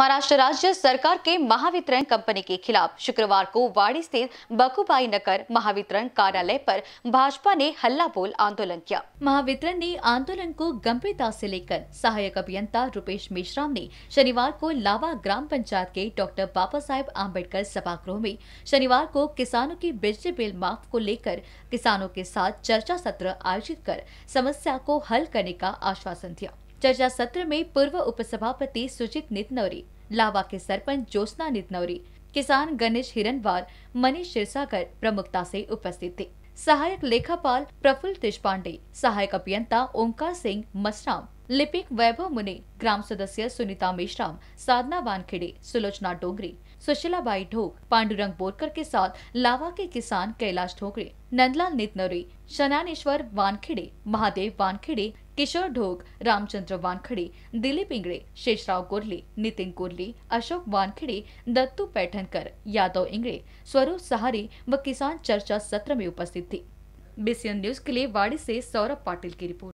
महाराष्ट्र राज्य सरकार के महावितरण कंपनी के खिलाफ शुक्रवार को वाड़ी स्थित बकुबाई नगर महावितरण कार्यालय पर भाजपा ने हल्ला बोल आंदोलन किया महावितरण ने आंदोलन को गंभीरता से लेकर सहायक अभियंता रुपेश मिश्रा ने शनिवार को लावा ग्राम पंचायत के डॉक्टर बाबा साहेब आम्बेडकर सभागृह में शनिवार को किसानों की बिजली बिल माफ को लेकर किसानों के साथ चर्चा सत्र आयोजित कर समस्या को हल करने का आश्वासन दिया चर्चा सत्र में पूर्व उपसभापति सुजित नितनौरी लावा के सरपंच ज्योत्ना नितनौरी किसान गणेश हिरनवार मनीष सिरसाकर प्रमुखता से उपस्थित थे सहायक लेखापाल प्रफुल्ल देशपांडे सहायक अभियंता ओंकार सिंह मसराम लिपिक वैभव मुने ग्राम सदस्य सुनीता मेश्राम साधना वानखेड़े सुलोचना डोगरे सुशीलाबाई ढोक पांडुरंग बोरकर के साथ लावा के किसान कैलाश ठोकरे नंदलाल नितनौरी शनानेश्वर वानखेड़े महादेव वानखेड़े किशोर ढोक रामचंद्र वानखड़े दिलीप इंगड़े शेषराव कोरली नितिन कोरली अशोक वानखड़े दत्तू पैठनकर यादव इंगड़े स्वरूप सहारे व किसान चर्चा सत्र में उपस्थित थे बीसीएन न्यूज के लिए वाड़ी से सौरभ पाटिल की रिपोर्ट